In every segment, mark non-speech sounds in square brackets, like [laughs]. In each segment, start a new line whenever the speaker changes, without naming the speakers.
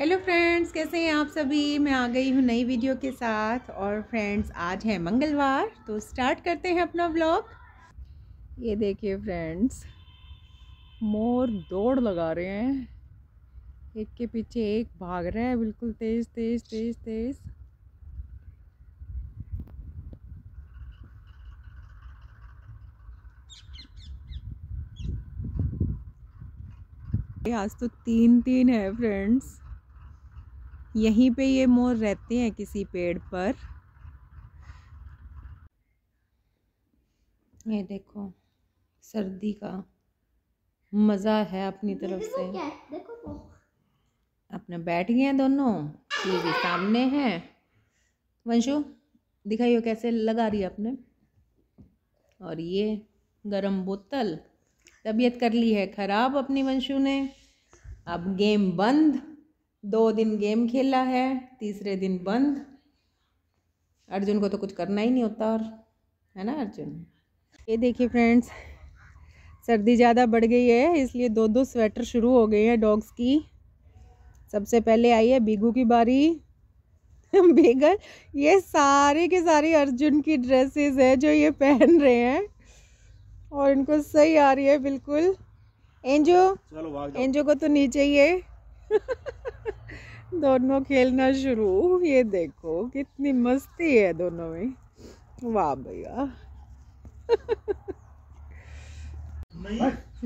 hello friends कैसे हैं आप सभी मैं आ गई हूँ नई वीडियो के साथ और फ्रेंड्स आज है मंगलवार तो स्टार्ट करते हैं अपना ब्लॉग ये देखिए फ्रेंड्स मोर दौड़ लगा रहे हैं एक के पीछे एक भाग रहा है बिल्कुल तेज़ तेज़ तेज़ तेज़ आज तो तीन तीन है फ्रेंड्स यहीं पे ये मोर रहते हैं किसी पेड़ पर ये देखो सर्दी का मज़ा है अपनी तरफ से अपना बैठ गए हैं दोनों टीवी सामने है वंशु दिखाइयो कैसे लगा रही है अपने और ये गरम बोतल तबीयत कर ली है ख़राब अपनी वंशु ने अब गेम बंद दो दिन गेम खेला है तीसरे दिन बंद अर्जुन को तो कुछ करना ही नहीं होता और है ना अर्जुन ये देखिए फ्रेंड्स सर्दी ज़्यादा बढ़ गई है इसलिए दो दो स्वेटर शुरू हो गए हैं डॉग्स की सबसे पहले आई है बीगू की बारी [laughs] बेगर ये सारे के सारे अर्जुन की ड्रेसेस है जो ये पहन रहे हैं और इनको सही आ रही है बिल्कुल एंजो एंजो को तो नीचे ही है [laughs] दोनों खेलना शुरू ये देखो कितनी मस्ती है दोनों में वाह भैया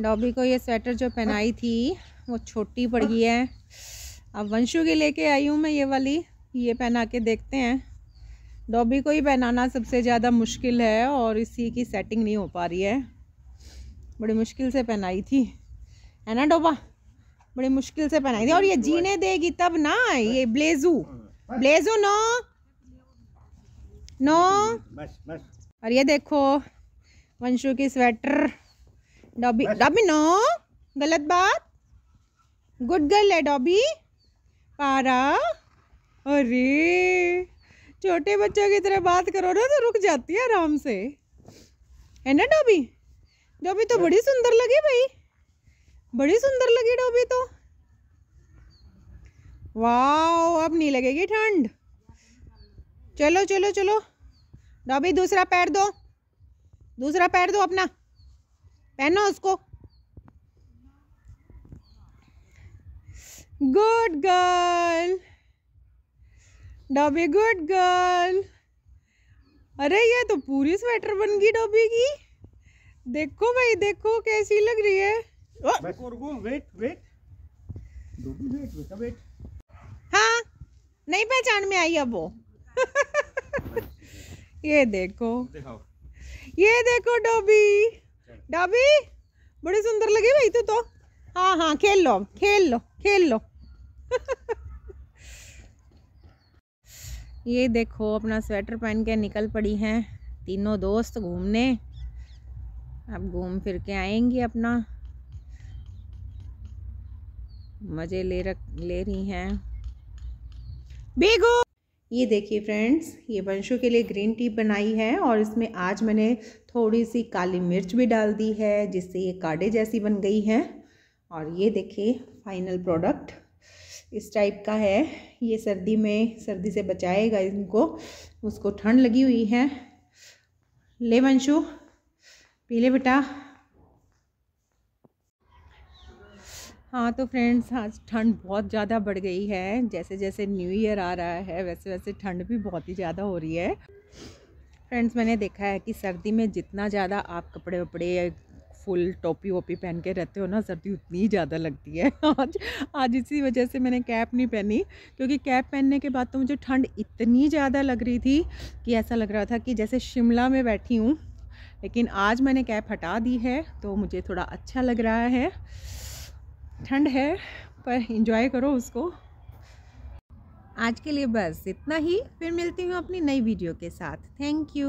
डॉबी को ये स्वेटर जो पहनाई थी वो छोटी पड़ गई है अब वंशु की लेके आई हूँ मैं ये वाली ये पहना के देखते हैं डॉबी को ही पहनाना सबसे ज़्यादा मुश्किल है और इसी की सेटिंग नहीं हो पा रही है बड़ी मुश्किल से पहनाई थी है ना डोबा बड़ी मुश्किल से पहनाई थी और ये जीने देगी तब ना ये ब्लेजू ब्लेजू नो नो बस और ये देखो वंशु की स्वेटर डॉबी डॉबी नो गलत बात गुड गर्ल है डॉबी पारा अरे छोटे बच्चों की तरह बात करो ना तो रुक जाती है आराम से है ना डॉबी डॉबी तो बड़ी सुंदर लगी भाई बड़ी सुंदर लगी डोबी तो वाह अब नहीं लगेगी ठंड चलो चलो चलो डोबी दूसरा पैर दो दूसरा पैर दो अपना पहनो उसको good girl Dobby good girl अरे ये तो पूरी स्वेटर बन गई डॉबी की देखो भाई देखो कैसी लग रही है हाँ नहीं पहचान में आई अब वो ये देखो ये देखो डॉबी डॉबी बड़े सुंदर लगे भाई तू तो हाँ हाँ खेल लो खेल लो खेल लो ये देखो अपना स्वेटर पहन के निकल पड़ी हैं तीनों दोस्त घूमने अब घूम फिर के आएंगी अपना मज़े ले रख ले रही हैं बेगो ये देखिए फ्रेंड्स ये वंशु के लिए ग्रीन टी बनाई है और इसमें आज मैंने थोड़ी सी काली मिर्च भी डाल दी है जिससे ये काढ़े जैसी बन गई है और ये देखिए फाइनल प्रोडक्ट इस टाइप का है ये सर्दी में सर्दी से बचाएगा इनको उसको ठंड लगी हुई है ले वंशु पी ले बेटा हाँ तो फ्रेंड्स आज हाँ, ठंड बहुत ज़्यादा बढ़ गई है जैसे जैसे न्यू ईयर आ रहा है वैसे वैसे ठंड भी बहुत ही ज़्यादा हो रही है फ्रेंड्स मैंने देखा है कि सर्दी में जितना ज़्यादा आप कपड़े वपड़े फुल टोपी वोपी पहन के रहते हो ना सर्दी उतनी ही ज़्यादा लगती है [laughs] आज आज इसी वजह से मैंने कैप नहीं पहनी क्योंकि कैप पहनने के बाद तो मुझे ठंड इतनी ज़्यादा लग रही थी कि ऐसा लग रहा था कि जैसे शिमला में बैठी हूँ लेकिन आज मैंने कैप हटा दी है तो मुझे थोड़ा अच्छा लग रहा है ठंड है पर इंजॉय करो उसको आज के लिए बस इतना ही फिर मिलती हूँ अपनी नई वीडियो के साथ थैंक यू